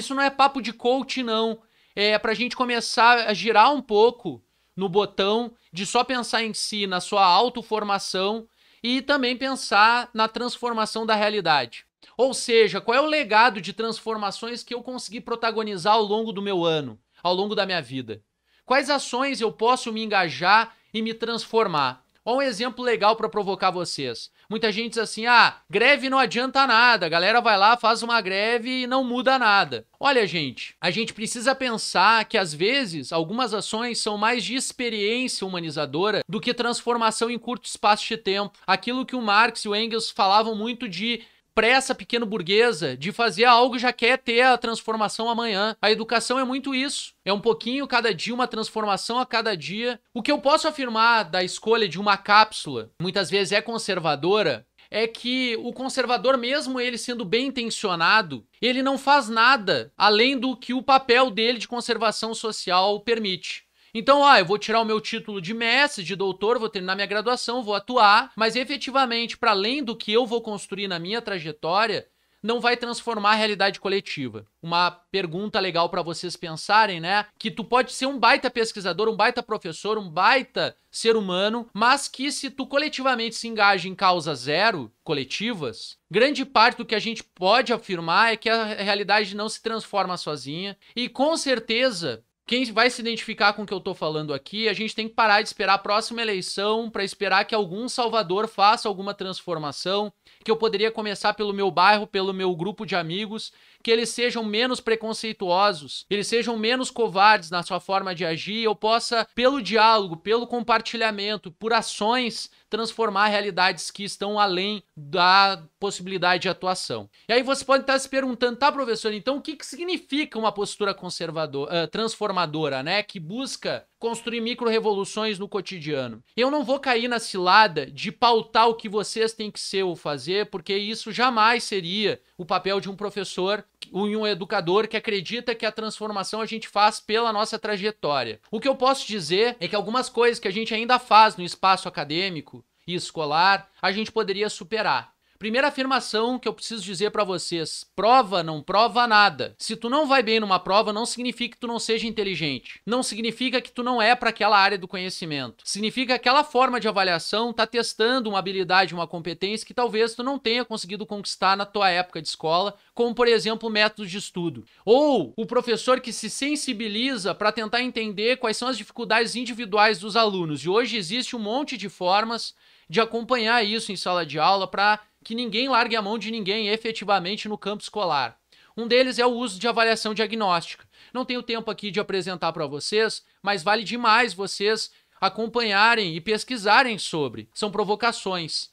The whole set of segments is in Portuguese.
isso não é papo de coach, não. É pra gente começar a girar um pouco no botão de só pensar em si, na sua autoformação e também pensar na transformação da realidade. Ou seja, qual é o legado de transformações que eu consegui protagonizar ao longo do meu ano, ao longo da minha vida? Quais ações eu posso me engajar e me transformar? Olha um exemplo legal para provocar vocês? Muita gente diz assim: ah, greve não adianta nada, a galera vai lá, faz uma greve e não muda nada. Olha, gente, a gente precisa pensar que às vezes algumas ações são mais de experiência humanizadora do que transformação em curto espaço de tempo. Aquilo que o Marx e o Engels falavam muito de pressa pequeno burguesa de fazer algo já quer ter a transformação amanhã. A educação é muito isso. É um pouquinho cada dia, uma transformação a cada dia. O que eu posso afirmar da escolha de uma cápsula, muitas vezes é conservadora, é que o conservador, mesmo ele sendo bem intencionado, ele não faz nada além do que o papel dele de conservação social permite. Então, ó, eu vou tirar o meu título de mestre, de doutor, vou terminar minha graduação, vou atuar, mas efetivamente, para além do que eu vou construir na minha trajetória, não vai transformar a realidade coletiva. Uma pergunta legal para vocês pensarem, né? Que tu pode ser um baita pesquisador, um baita professor, um baita ser humano, mas que se tu coletivamente se engaja em causa zero, coletivas, grande parte do que a gente pode afirmar é que a realidade não se transforma sozinha e com certeza quem vai se identificar com o que eu estou falando aqui, a gente tem que parar de esperar a próxima eleição para esperar que algum Salvador faça alguma transformação, que eu poderia começar pelo meu bairro, pelo meu grupo de amigos que eles sejam menos preconceituosos, eles sejam menos covardes na sua forma de agir, eu possa, pelo diálogo, pelo compartilhamento, por ações, transformar realidades que estão além da possibilidade de atuação. E aí você pode estar se perguntando, tá, professor, então o que, que significa uma postura conservadora, transformadora, né? Que busca construir micro-revoluções no cotidiano. Eu não vou cair na cilada de pautar o que vocês têm que ser ou fazer, porque isso jamais seria o papel de um professor ou um educador que acredita que a transformação a gente faz pela nossa trajetória. O que eu posso dizer é que algumas coisas que a gente ainda faz no espaço acadêmico e escolar, a gente poderia superar. Primeira afirmação que eu preciso dizer para vocês: prova não prova nada. Se tu não vai bem numa prova, não significa que tu não seja inteligente. Não significa que tu não é para aquela área do conhecimento. Significa que aquela forma de avaliação tá testando uma habilidade, uma competência que talvez tu não tenha conseguido conquistar na tua época de escola, como por exemplo, métodos de estudo. Ou o professor que se sensibiliza para tentar entender quais são as dificuldades individuais dos alunos. E hoje existe um monte de formas de acompanhar isso em sala de aula para que ninguém largue a mão de ninguém efetivamente no campo escolar. Um deles é o uso de avaliação diagnóstica. Não tenho tempo aqui de apresentar para vocês, mas vale demais vocês acompanharem e pesquisarem sobre. São provocações.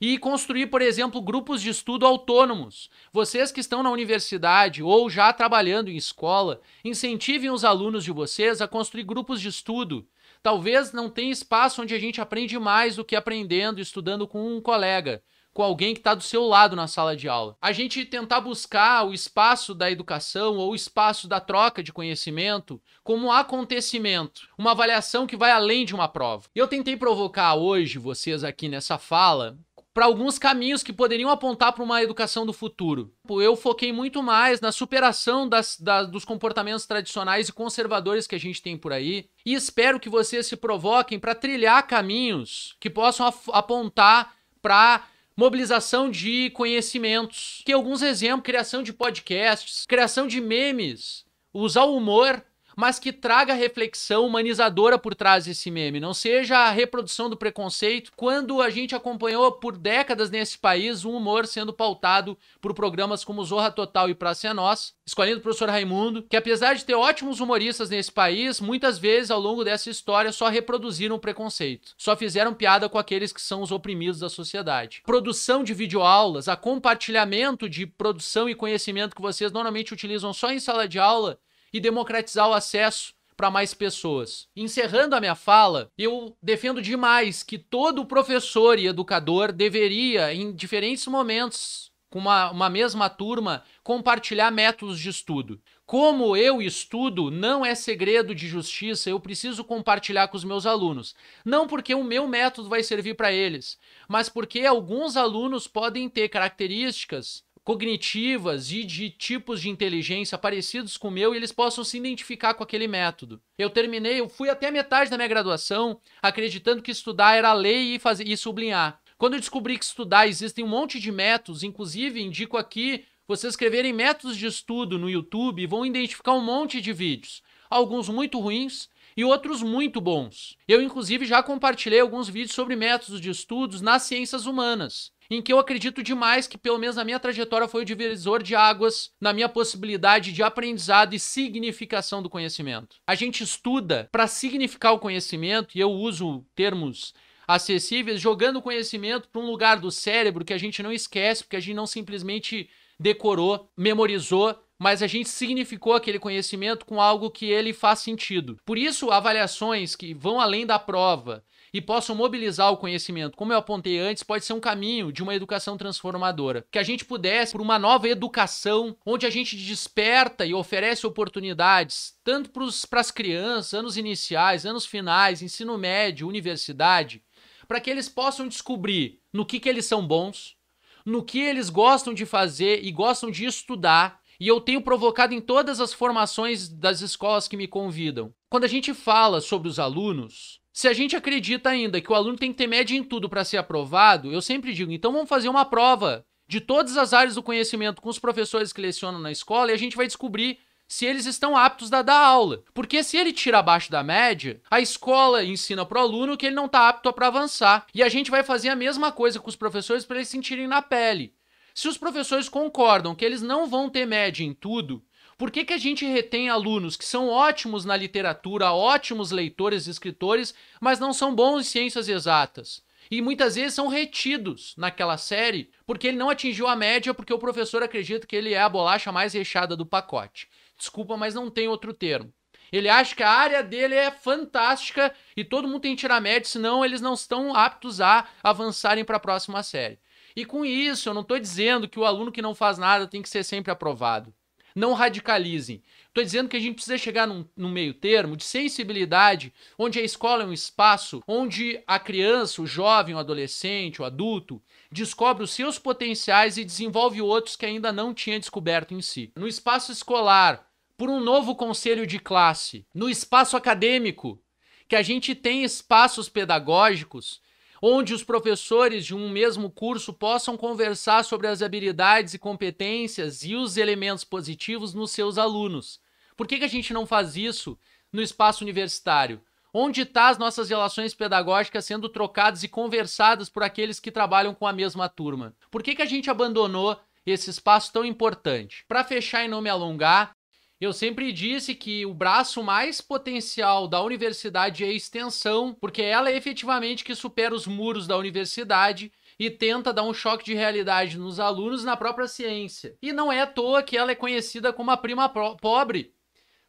E construir, por exemplo, grupos de estudo autônomos. Vocês que estão na universidade ou já trabalhando em escola, incentivem os alunos de vocês a construir grupos de estudo. Talvez não tenha espaço onde a gente aprende mais do que aprendendo, estudando com um colega com alguém que está do seu lado na sala de aula. A gente tentar buscar o espaço da educação ou o espaço da troca de conhecimento como acontecimento, uma avaliação que vai além de uma prova. Eu tentei provocar hoje vocês aqui nessa fala para alguns caminhos que poderiam apontar para uma educação do futuro. Tipo, eu foquei muito mais na superação das, da, dos comportamentos tradicionais e conservadores que a gente tem por aí e espero que vocês se provoquem para trilhar caminhos que possam apontar para mobilização de conhecimentos. Que alguns exemplos, criação de podcasts, criação de memes, usar o humor mas que traga reflexão humanizadora por trás desse meme, não seja a reprodução do preconceito, quando a gente acompanhou por décadas nesse país um humor sendo pautado por programas como Zorra Total e Praça é Nós, escolhendo o professor Raimundo, que apesar de ter ótimos humoristas nesse país, muitas vezes ao longo dessa história só reproduziram o preconceito, só fizeram piada com aqueles que são os oprimidos da sociedade. Produção de videoaulas, a compartilhamento de produção e conhecimento que vocês normalmente utilizam só em sala de aula, e democratizar o acesso para mais pessoas. Encerrando a minha fala, eu defendo demais que todo professor e educador deveria, em diferentes momentos, com uma, uma mesma turma, compartilhar métodos de estudo. Como eu estudo, não é segredo de justiça, eu preciso compartilhar com os meus alunos. Não porque o meu método vai servir para eles, mas porque alguns alunos podem ter características cognitivas e de tipos de inteligência parecidos com o meu e eles possam se identificar com aquele método. Eu terminei, eu fui até metade da minha graduação acreditando que estudar era lei e, fazer, e sublinhar. Quando eu descobri que estudar existem um monte de métodos, inclusive indico aqui vocês escreverem métodos de estudo no YouTube vão identificar um monte de vídeos. Alguns muito ruins, e outros muito bons. Eu, inclusive, já compartilhei alguns vídeos sobre métodos de estudos nas ciências humanas em que eu acredito demais que, pelo menos na minha trajetória, foi o divisor de águas na minha possibilidade de aprendizado e significação do conhecimento. A gente estuda para significar o conhecimento, e eu uso termos acessíveis, jogando o conhecimento para um lugar do cérebro que a gente não esquece, porque a gente não simplesmente decorou, memorizou mas a gente significou aquele conhecimento com algo que ele faz sentido. Por isso, avaliações que vão além da prova e possam mobilizar o conhecimento, como eu apontei antes, pode ser um caminho de uma educação transformadora. Que a gente pudesse, por uma nova educação, onde a gente desperta e oferece oportunidades, tanto para as crianças, anos iniciais, anos finais, ensino médio, universidade, para que eles possam descobrir no que, que eles são bons, no que eles gostam de fazer e gostam de estudar e eu tenho provocado em todas as formações das escolas que me convidam. Quando a gente fala sobre os alunos, se a gente acredita ainda que o aluno tem que ter média em tudo para ser aprovado, eu sempre digo, então vamos fazer uma prova de todas as áreas do conhecimento com os professores que lecionam na escola e a gente vai descobrir se eles estão aptos a dar aula. Porque se ele tira abaixo da média, a escola ensina pro aluno que ele não está apto para avançar. E a gente vai fazer a mesma coisa com os professores para eles sentirem na pele. Se os professores concordam que eles não vão ter média em tudo, por que, que a gente retém alunos que são ótimos na literatura, ótimos leitores e escritores, mas não são bons em ciências exatas? E muitas vezes são retidos naquela série porque ele não atingiu a média, porque o professor acredita que ele é a bolacha mais recheada do pacote. Desculpa, mas não tem outro termo. Ele acha que a área dele é fantástica e todo mundo tem que tirar média, senão eles não estão aptos a avançarem para a próxima série. E com isso, eu não estou dizendo que o aluno que não faz nada tem que ser sempre aprovado. Não radicalizem. Estou dizendo que a gente precisa chegar num, num, meio termo de sensibilidade, onde a escola é um espaço onde a criança, o jovem, o adolescente, o adulto, descobre os seus potenciais e desenvolve outros que ainda não tinha descoberto em si. No espaço escolar, por um novo conselho de classe, no espaço acadêmico, que a gente tem espaços pedagógicos onde os professores de um mesmo curso possam conversar sobre as habilidades e competências e os elementos positivos nos seus alunos. Por que, que a gente não faz isso no espaço universitário? Onde estão tá as nossas relações pedagógicas sendo trocadas e conversadas por aqueles que trabalham com a mesma turma? Por que, que a gente abandonou esse espaço tão importante? Para fechar e não me alongar, eu sempre disse que o braço mais potencial da universidade é a extensão, porque ela é efetivamente que supera os muros da universidade e tenta dar um choque de realidade nos alunos na própria ciência. E não é à toa que ela é conhecida como a prima pobre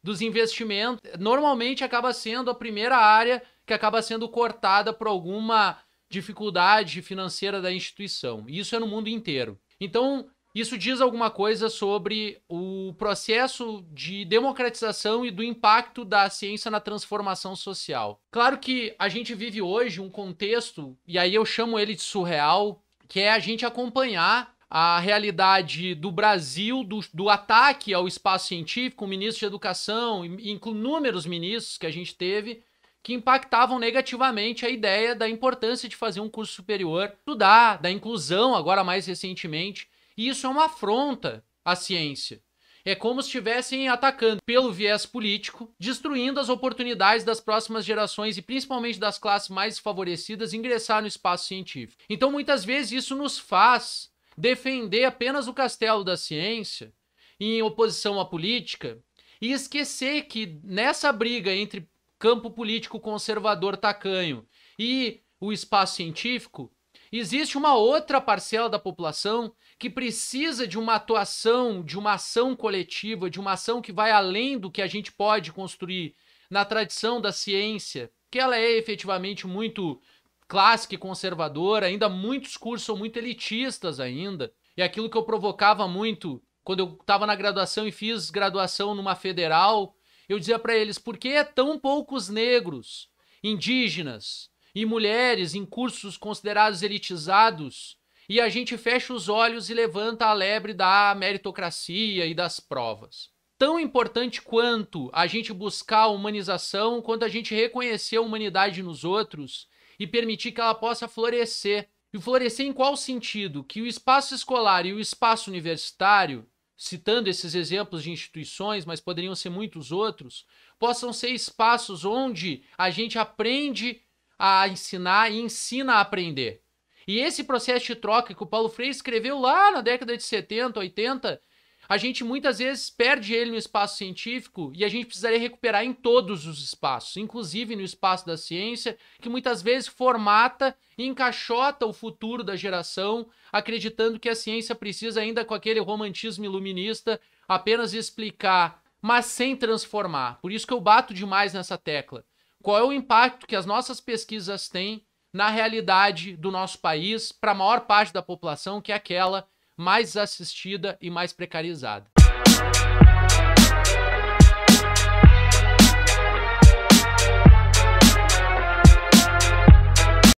dos investimentos. Normalmente acaba sendo a primeira área que acaba sendo cortada por alguma dificuldade financeira da instituição. Isso é no mundo inteiro. Então, isso diz alguma coisa sobre o processo de democratização e do impacto da ciência na transformação social. Claro que a gente vive hoje um contexto, e aí eu chamo ele de surreal, que é a gente acompanhar a realidade do Brasil, do, do ataque ao espaço científico, o ministro de Educação, inúmeros ministros que a gente teve, que impactavam negativamente a ideia da importância de fazer um curso superior, estudar, da inclusão, agora mais recentemente. E isso é uma afronta à ciência. É como se estivessem atacando pelo viés político, destruindo as oportunidades das próximas gerações e principalmente das classes mais favorecidas ingressar no espaço científico. Então, muitas vezes, isso nos faz defender apenas o castelo da ciência em oposição à política e esquecer que nessa briga entre campo político conservador tacanho e o espaço científico, Existe uma outra parcela da população que precisa de uma atuação, de uma ação coletiva, de uma ação que vai além do que a gente pode construir na tradição da ciência, que ela é efetivamente muito clássica e conservadora, ainda muitos cursos são muito elitistas ainda. E aquilo que eu provocava muito quando eu estava na graduação e fiz graduação numa federal, eu dizia para eles: por que tão poucos negros, indígenas, e mulheres em cursos considerados elitizados, e a gente fecha os olhos e levanta a lebre da meritocracia e das provas. Tão importante quanto a gente buscar a humanização, quanto a gente reconhecer a humanidade nos outros e permitir que ela possa florescer. E florescer em qual sentido? Que o espaço escolar e o espaço universitário, citando esses exemplos de instituições, mas poderiam ser muitos outros, possam ser espaços onde a gente aprende a ensinar e ensina a aprender. E esse processo de troca que o Paulo Freire escreveu lá na década de 70, 80, a gente muitas vezes perde ele no espaço científico e a gente precisaria recuperar em todos os espaços, inclusive no espaço da ciência, que muitas vezes formata e encaixota o futuro da geração, acreditando que a ciência precisa, ainda com aquele romantismo iluminista, apenas explicar, mas sem transformar. Por isso que eu bato demais nessa tecla qual é o impacto que as nossas pesquisas têm na realidade do nosso país para a maior parte da população, que é aquela mais assistida e mais precarizada.